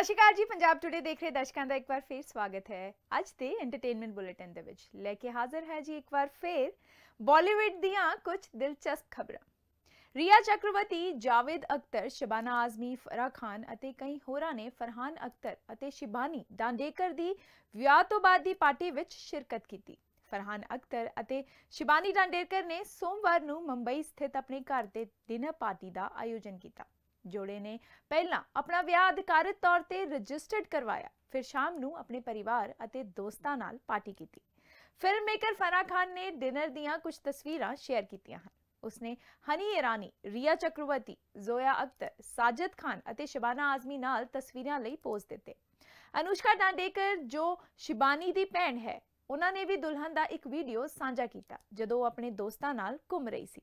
ਸਤਿ ਸ਼੍ਰੀ ਅਕਾਲ ਜੀ ਪੰਜਾਬ ਟੁਡੇ ਦੇਖ ਰਹੇ ਦਰਸ਼ਕਾਂ ਦਾ ਇੱਕ ਵਾਰ ਫੇਰ ਸਵਾਗਤ ਹੈ ਅੱਜ ਦੇ ਐਂਟਰਟੇਨਮੈਂਟ ਬੁਲੇਟਿਨ ਦੇ ਵਿੱਚ ਲੈ ਕੇ ਹਾਜ਼ਰ ਹੈ ਜੀ ਇੱਕ ਵਾਰ ਫੇਰ ਬਾਲੀਵੁੱਡ ਦੀਆਂ ਕੁਝ ਦਿਲਚਸਪ ਖਬਰਾਂ ਰੀਆ ਚੱਕਰਵਰਤੀ ਜਾਵੇਦ ਅਖਤਰ ਸ਼ਬਾਨਾ ਆਜ਼ਮੀ ਫਰਾ ਖਾਨ ਅਤੇ ਕਈ ਹੋਰਾਂ ਨੇ ਫਰਹਾਨ ਅਖਤਰ ਅਤੇ ਸ਼ਿਬਾਨੀ ਡਾਂਡੇਕਰ ਦੀ ਵਿਆਹ ਤੋਂ ਬਾਅਦ ਦੀ ਪਾਰਟੀ ਵਿੱਚ ਸ਼ਿਰਕਤ ਕੀਤੀ ਫਰਹਾਨ ਅਖਤਰ ਅਤੇ ਸ਼ਿਬਾਨੀ ਡਾਂਡੇਕਰ ਨੇ ਸੋਮਵਾਰ ਨੂੰ ਮੁੰਬਈ ਸਥਿਤ ਆਪਣੇ ਘਰ ਤੇ ਡਿਨਰ ਪਾਰਟੀ ਦਾ ਆਯੋਜਨ ਕੀਤਾ जोड़े ने पहला अपना विह अधिकारित तौर पर रजिस्टर्ड करवाया फिर शाम को अपने परिवार और दोस्तों पार्टी की फिल्म मेकर फना खान ने डिनर दुछ तस्वीर शेयर कीतिया उसने हनी ईरानी रिया चक्रवर्ती जोया अख्तर साजिद खान और शिबाना आजमी तस्वीर लोज दते अनुष्का डांडेकर जो शिबानी की भैन है उन्होंने भी दुल्हन का एक वीडियो साझा किया जो अपने दोस्तों घूम रही थी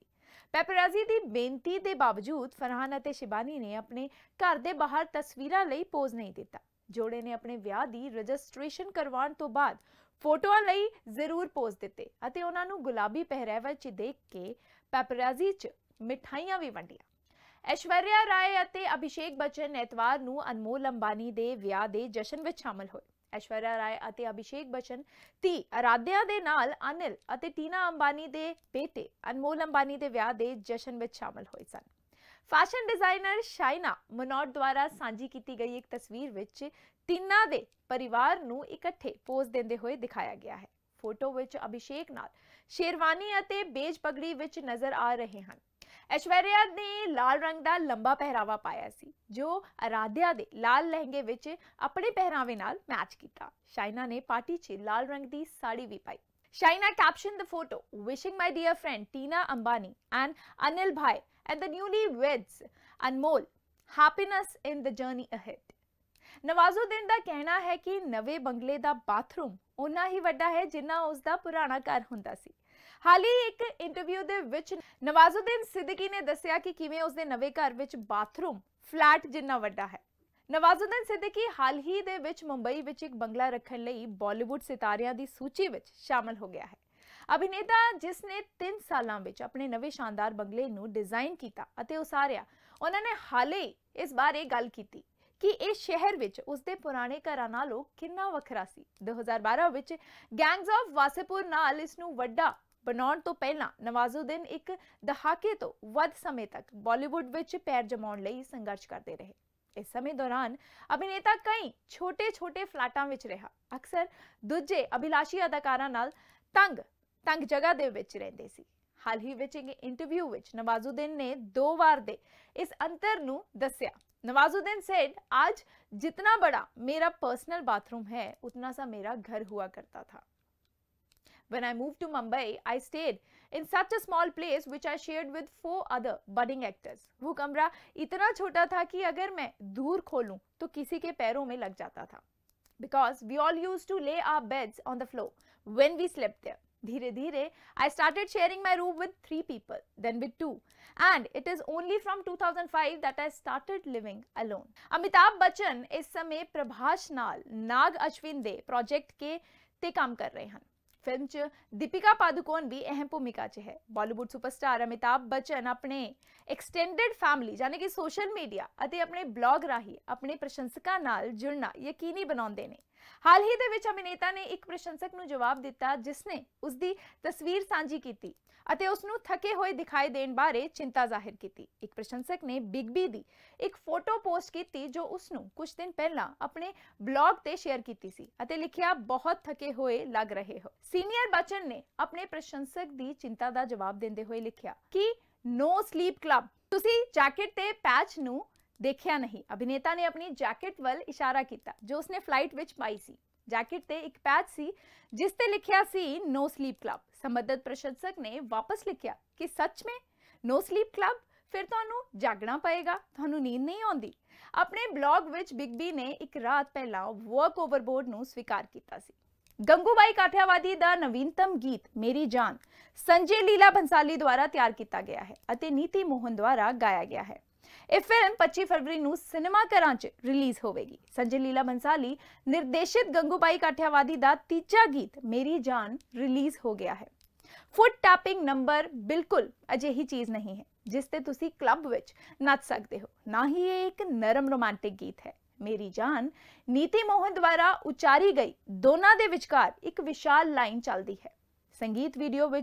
ਪੈਪਰਾਜ਼ੀ ਦੀ ਬੇਨਤੀ ਦੇ ਬਾਵਜੂਦ ਫਰਹਾਨ ਅਤੇ ਸ਼ਿਬਾਨੀ ਨੇ ਆਪਣੇ ਘਰ ਦੇ ਬਾਹਰ ਤਸਵੀਰਾਂ ਲਈ ਪੋਜ਼ ਨਹੀਂ ਦਿੱਤਾ ਜੋੜੇ ਨੇ ਆਪਣੇ ਵਿਆਹ ਦੀ ਰਜਿਸਟ੍ਰੇਸ਼ਨ ਕਰਵਾਉਣ ਤੋਂ ਬਾਅਦ ਫੋਟੋਆਂ ਲਈ ਜ਼ਰੂਰ ਪੋਜ਼ ਦਿੱਤੇ ਅਤੇ ਉਹਨਾਂ ਨੂੰ ਗੁਲਾਬੀ ਪਹਿਰਾਵੇ 'ਚ ਦੇਖ ਕੇ ਪੈਪਰਾਜ਼ੀ 'ਚ ਮਿਠਾਈਆਂ ਵੀ ਵੰਡੀਆਂ ਐਸ਼ਵਰਿਆ ਰਾਏ ਅਤੇ ਅਭਿਸ਼ੇਕ ਬਚਨ ਐਤਵਾਰ ਨੂੰ ਅਨਮੋਲ ਅੰਬਾਨੀ ਦੇ ਵਿਆਹ ਦੇ ਜਸ਼ਨ ਵਿੱਚ ਸ਼ਾਮਲ ਹੋਏ ऐश्वर्या राय अते अभिषेक बच्चन ती आराध्या दे नाल अनिल टीना अंबानी दे बेटे अनमोल अंबानी दे व्याह दे जश्न विच शामिल होए सन फैशन डिजाइनर शाइना मनोट द्वारा साझी की गई एक तस्वीर विच तिना दे परिवार नु इकट्ठे पोज देंदे हुए दिखाया गया है फोटो विच अभिषेक नाल शेरवानी अते बेज पगड़ी नजर आ रहे हैं ਐਸ਼ਵਰਿਆ ਨੇ ਲਾਲ ਰੰਗ ਦਾ ਲੰਬਾ ਪਹਿਰਾਵਾ ਪਾਇਆ ਸੀ ਜੋ ਆਰਾਧਿਆ ਦੇ ਲਾਲ ਲਹਿੰਗੇ ਵਿੱਚ ਆਪਣੇ ਪਹਿਰਾਵੇ ਨਾਲ ਮੈਚ ਕੀਤਾ ਸ਼ਾਇਨਾ ਨੇ ਪਾਰਟੀ 'ਚ ਲਾਲ ਰੰਗ ਦੀ ਸਾੜੀ ਵੀ ਪਾਈ Shaina captioned the photo, wishing my dear friend Tina Ambani and Anil Bhai and the newlyweds Anmol happiness in the journey ahead. Nawazuddin ਦਾ ਕਹਿਣਾ ਹੈ ਕਿ ਨਵੇਂ ਬੰਗਲੇ ਦਾ ਬਾਥਰੂਮ ਉਨਾ ਹੀ ਵੱਡਾ ਹੈ ਜਿੰਨਾ ਉਸ ਦਾ ਪੁਰਾਣਾ ਘਰ ਹੁੰਦਾ ਸੀ हाल ही एक इंटरव्यू नवाजुद्दीन सिद्दीकी ने दसिया कि उसके नवे घर बाथरूम फ्लैट जिन्ना व्डा है नवाजुद्दीन सिद्दीकी हाल ही दे मुंबई में एक बंगला रखने लॉलीवुड सितारिया की सूची में शामिल हो गया है अभिनेता जिसने तीन साल अपने नवे शानदार बंगले को डिजाइन किया उसारिया उन्होंने हाल ही इस बारे गल की कि इस शहर में उसके पुराने घर नालों कि वक्रा सी दो हज़ार बारह गैंगज ऑफ वासेपुर इस वा बनाने तो पहला नवाजुद्दीन एक दहाके तो वे तक बॉलीवुड पैर जमाने लघर्ष करते रहे इस समय दौरान अभिनेता कई छोटे छोटे फ्लैटों में रहा अक्सर दूजे अभिलाषी अदाकारा तंग तंग जगह रेंदे हाल ही इंटरव्यू नवाजुद्दीन ने दो बार दे इस अंतर दसिया नवाजुद्दीन सेड आज जितना बड़ा मेरा पर्सनल बाथरूम है उतना सा मेरा घर हुआ करता था When I moved to Mumbai, I stayed in such a small place which I shared with four other budding actors. वो कमरा इतना छोटा था कि अगर मैं दूर खोलूँ तो किसी के पैरों में लग जाता था because we all used to lay our beds on the floor when we slept there. धीरे धीरे I started sharing my room with three people, then with two. And it is only from 2005 that I started living alone. Amitabh Bachchan इस समय प्रभाष नाल नाग अश्विन दे project के ते काम कर रहे हैं फिल्म च दीपिका पादुकोण भी अहम भूमिका च है बॉलीवुड सुपरस्टार अमिताभ बच्चन अपने एक्सटेंडेड फैमिली यानी कि सोशल मीडिया और अपने ब्लॉग राही अपने प्रशंसकों जुड़ना यकीनी बनाते हैं ਹਾਲ ਹੀ ਦੇ ਵਿੱਚ ਅਭਿਨੇਤਾ ਨੇ ਇੱਕ ਪ੍ਰਸ਼ੰਸਕ ਨੂੰ ਜਵਾਬ ਦਿੱਤਾ ਜਿਸ ਨੇ ਉਸ ਦੀ ਤਸਵੀਰ ਸਾਂਝੀ ਕੀਤੀ ਅਤੇ ਉਸ ਨੂੰ ਥਕੇ ਹੋਏ ਦਿਖਾਈ ਦੇਣ ਬਾਰੇ ਚਿੰਤਾ ਜ਼ਾਹਿਰ ਕੀਤੀ ਇੱਕ ਪ੍ਰਸ਼ੰਸਕ ਨੇ ਬਿਗ ਬੀ ਦੀ ਇੱਕ ਫੋਟੋ ਪੋਸਟ ਕੀਤੀ ਜੋ ਉਸ ਨੂੰ ਕੁਝ ਦਿਨ ਪਹਿਲਾਂ ਆਪਣੇ ਬਲੌਗ ਤੇ ਸ਼ੇਅਰ ਕੀਤੀ ਸੀ ਅਤੇ ਲਿਖਿਆ ਬਹੁਤ ਥਕੇ ਹੋਏ ਲੱਗ ਰਹੇ ਹੋ ਸੀਨੀਅਰ ਬਚਨ ਨੇ ਆਪਣੇ ਪ੍ਰਸ਼ੰਸਕ ਦੀ ਚਿੰਤਾ ਦਾ ਜਵਾਬ ਦਿੰਦੇ ਹੋਏ ਲਿਖਿਆ ਕਿ ਨੋ ਸਲੀਪ ਕਲੱਬ ਤੁਸੀਂ ਜੈਕਟ ਤੇ ਪੈਚ ਨੂੰ देखा नहीं अभिनेता ने अपनी जैकेट वाल इशारा किया जो उसने फ्लाइट में पाई सी जैकेट से एक पैच से जिसते लिखा सी नो स्लीप क्लब संबंधित प्रशंसक ने वापस लिखा कि सच में नो स्लीप क्लब फिर तो जागना पाएगा तो नींद नहीं आती अपने ब्लॉग विच बिग बी ने एक रात पहला वर्क ओवरबोर्ड नु स्वीकार किया गंगूबाई काठियावादी का नवीनतम गीत मेरी जान संजय लीला भंसाली द्वारा तैयार किया गया है नीति मोहन द्वारा गाया गया है यह फिल्म पच्ची फरवरी सिनेमा घर च रिलीज होगी संजय लीला भंसाली निर्देशित गंगूबाई काठियावादी का तीजा गीत मेरी जान रिलीज हो गया है फुट टैपिंग नंबर बिल्कुल अजि चीज नहीं है जिससे तुम क्लब नच सकते हो ना ही ये एक नरम रोमांटिक गीत है मेरी जान नीति मोहन द्वारा उचारी गई दोनों के विकार एक विशाल लाइन चलती है संगीत वीडियो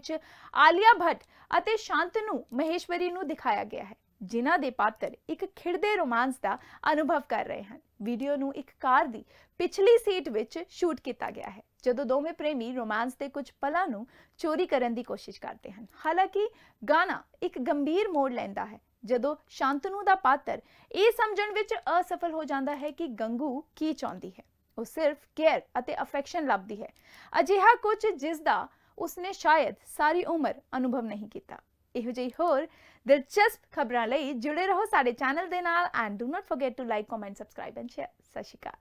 आलिया भट्ट शांतनु महेश्वरी दिखाया गया है जिन्हों के पात्र एक खिड़े रोमांस का अनुभव कर रहे हैं वीडियो में एक कार की पिछली सीट में शूट किया गया है जो दोवें प्रेमी रोमांस के कुछ पलों चोरी करने की कोशिश करते हैं हालांकि गाना एक गंभीर मोड़ लेंदा है जो शांतनु का पात्र ये समझ असफल हो जाता है कि गंगू की चाहती है वह सिर्फ केयर अफेक्शन लभदी है अजिहा कुछ जिसका उसने शायद सारी उम्र अनुभव नहीं किया ਇਹੋ ਜਿਹੀ ਹੋਰ ਦਿਲਚਸਪ ਖਬਰਾਂ ਲਈ ਜੁੜੇ ਰਹੋ ਸਾਡੇ ਚੈਨਲ ਦੇ ਨਾਲ and do not forget to like comment subscribe and share ਸਸ਼ਿਕਾ